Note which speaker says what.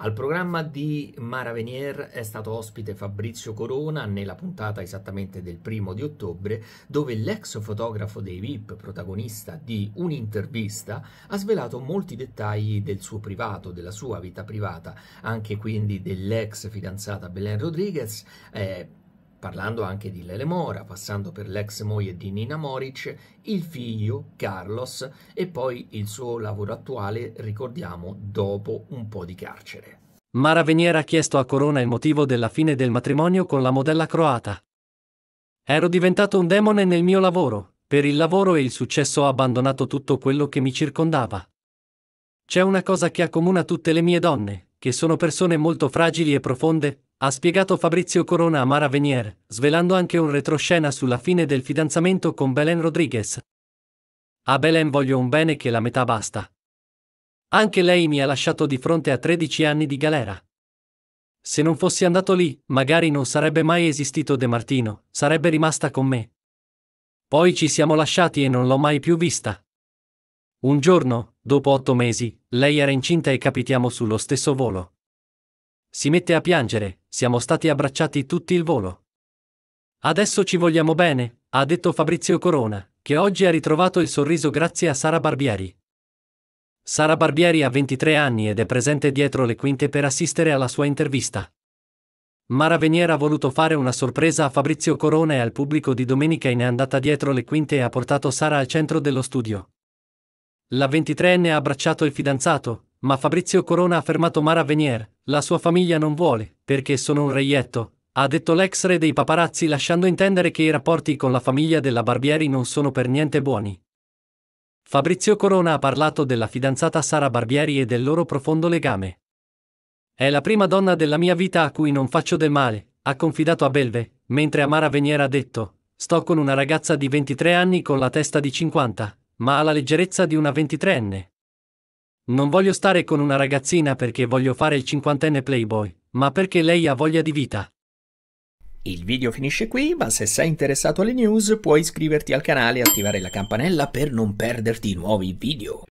Speaker 1: Al programma di Mara Venier è stato ospite Fabrizio Corona nella puntata esattamente del primo di ottobre, dove l'ex fotografo dei VIP, protagonista di un'intervista, ha svelato molti dettagli del suo privato, della sua vita privata, anche quindi dell'ex fidanzata Belen Rodriguez. Eh, Parlando anche di Lele Mora, passando per l'ex moglie di Nina Moric, il figlio Carlos e poi il suo lavoro attuale, ricordiamo, dopo un po' di carcere.
Speaker 2: Mara Veniera ha chiesto a Corona il motivo della fine del matrimonio con la modella croata. Ero diventato un demone nel mio lavoro, per il lavoro e il successo ho abbandonato tutto quello che mi circondava. C'è una cosa che accomuna tutte le mie donne, che sono persone molto fragili e profonde, ha spiegato Fabrizio Corona a Mara Venier, svelando anche un retroscena sulla fine del fidanzamento con Belen Rodriguez. A Belen voglio un bene che la metà basta. Anche lei mi ha lasciato di fronte a 13 anni di galera. Se non fossi andato lì, magari non sarebbe mai esistito De Martino, sarebbe rimasta con me. Poi ci siamo lasciati e non l'ho mai più vista. Un giorno, dopo otto mesi, lei era incinta e capitiamo sullo stesso volo. Si mette a piangere, siamo stati abbracciati tutti il volo. Adesso ci vogliamo bene, ha detto Fabrizio Corona, che oggi ha ritrovato il sorriso grazie a Sara Barbieri. Sara Barbieri ha 23 anni ed è presente dietro le quinte per assistere alla sua intervista. Mara Venier ha voluto fare una sorpresa a Fabrizio Corona e al pubblico di domenica e ne è andata dietro le quinte e ha portato Sara al centro dello studio. La 23enne ha abbracciato il fidanzato, ma Fabrizio Corona ha fermato Mara Venier, la sua famiglia non vuole, perché sono un reietto, ha detto l'ex re dei paparazzi lasciando intendere che i rapporti con la famiglia della Barbieri non sono per niente buoni. Fabrizio Corona ha parlato della fidanzata Sara Barbieri e del loro profondo legame. È la prima donna della mia vita a cui non faccio del male, ha confidato a Belve, mentre Amara Veniera ha detto, sto con una ragazza di 23 anni con la testa di 50, ma ha la leggerezza di una 23enne. Non voglio stare con una ragazzina perché voglio fare il cinquantenne playboy, ma perché lei ha voglia di vita. Il video finisce qui, ma se sei interessato alle news puoi iscriverti al canale e attivare la campanella per non
Speaker 1: perderti nuovi video.